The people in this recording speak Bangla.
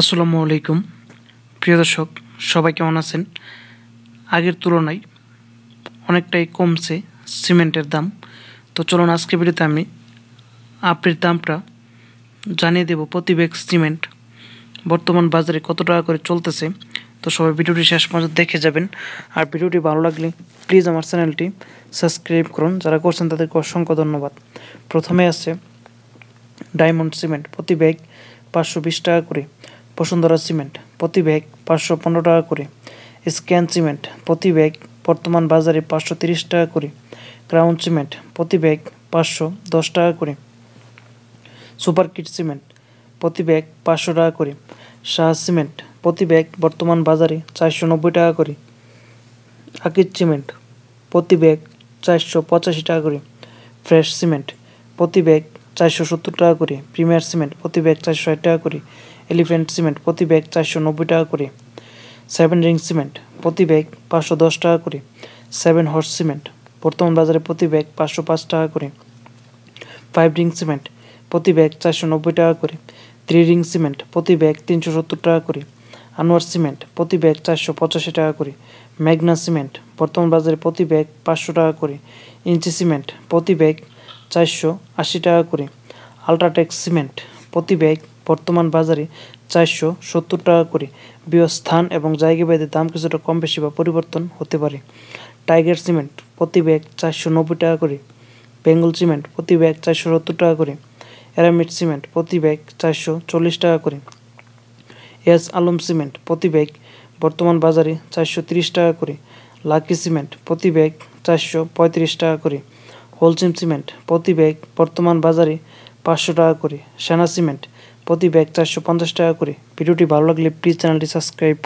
আসসালামু আলাইকুম প্রিয় দর্শক সবাই কেমন আছেন আগের তুলনায় অনেকটাই কমছে সিমেন্টের দাম তো চলুন আজকে ভিডিওতে আমি আপের দামটা জানিয়ে দেব প্রতি ব্যাগ সিমেন্ট বর্তমান বাজারে কত টাকা করে চলতেছে তো সবাই ভিডিওটি শেষ পর্যন্ত দেখে যাবেন আর ভিডিওটি ভালো লাগলে প্লিজ আমার চ্যানেলটি সাবস্ক্রাইব করুন যারা করছেন তাদেরকে অসংখ্য ধন্যবাদ প্রথমে আছে ডায়মন্ড সিমেন্ট প্রতি ব্যাগ পাঁচশো বিশ টাকা করে বসুন্ধরা সিমেন্ট প্রতি ব্যাগ পাঁচশো পনেরো টাকা করে স্ক্যান সিমেন্ট প্রতি ব্যাগ বর্তমান বাজারে পাঁচশো তিরিশ টাকা করে ক্রাউন সিমেন্ট প্রতি ব্যাগ পাঁচশো দশ টাকা করে সুপার কিট সিমেন্ট প্রতি ব্যাগ পাঁচশো টাকা করে শাহ সিমেন্ট প্রতি ব্যাগ বর্তমান বাজারে চারশো নব্বই টাকা করে আকির সিমেন্ট প্রতি ব্যাগ চারশো পঁচাশি টাকা করে ফ্রেশ সিমেন্ট প্রতি ব্যাগ চারশো সত্তর টাকা করে প্রিমিয়ার সিমেন্ট প্রতি ব্যাগ চারশো ষাট টাকা করে এলিফ্যান্ট সিমেন্ট প্রতি ব্যাগ চারশো নব্বই টাকা করে সেভেন রিং সিমেন্ট প্রতি ব্যাগ পাঁচশো দশ টাকা করে সেভেন হর্স সিমেন্ট বর্তমান বাজারে প্রতি ব্যাগ পাঁচশো পাঁচ টাকা করে ফাইভ রিং সিমেন্ট প্রতি ব্যাগ চারশো নব্বই টাকা করে থ্রি রিং সিমেন্ট প্রতি ব্যাগ তিনশো সত্তর টাকা করে আনোয়ার সিমেন্ট প্রতি ব্যাগ চারশো পঁচাশি টাকা করে ম্যাগনা সিমেন্ট বর্তমান বাজারে প্রতি ব্যাগ পাঁচশো টাকা করে ইঞ্চি সিমেন্ট প্রতি ব্যাগ চারশো আশি টাকা করে আলট্রাটেক সিমেন্ট প্রতি ব্যাগ বর্তমান বাজারে চারশো সত্তর টাকা করে বৃহৎ স্থান এবং জায়গা ভেদে দাম কিছুটা কম বেশি বা পরিবর্তন হতে পারে টাইগার সিমেন্ট প্রতি ব্যাগ চারশো নব্বই টাকা করে বেঙ্গল সিমেন্ট প্রতি ব্যাগ চারশো সত্তর টাকা করে অ্যারামিড সিমেন্ট প্রতি ব্যাগ চারশো চল্লিশ টাকা করে এস আলম সিমেন্ট প্রতি ব্যাগ বর্তমান বাজারে চারশো তিরিশ টাকা করে লাকি সিমেন্ট প্রতি ব্যাগ চারশো পঁয়ত্রিশ টাকা করে হোলসিম সিমেন্ট প্রতি ব্যাগ বর্তমান বাজারে পাঁচশো টাকা করে সেনা সিমেন্ট প্রতি ব্যাগ চারশো পঞ্চাশ টাকা করে ভিডিওটি ভালো লাগলে প্লিজ চ্যানেলটি সাবস্ক্রাইব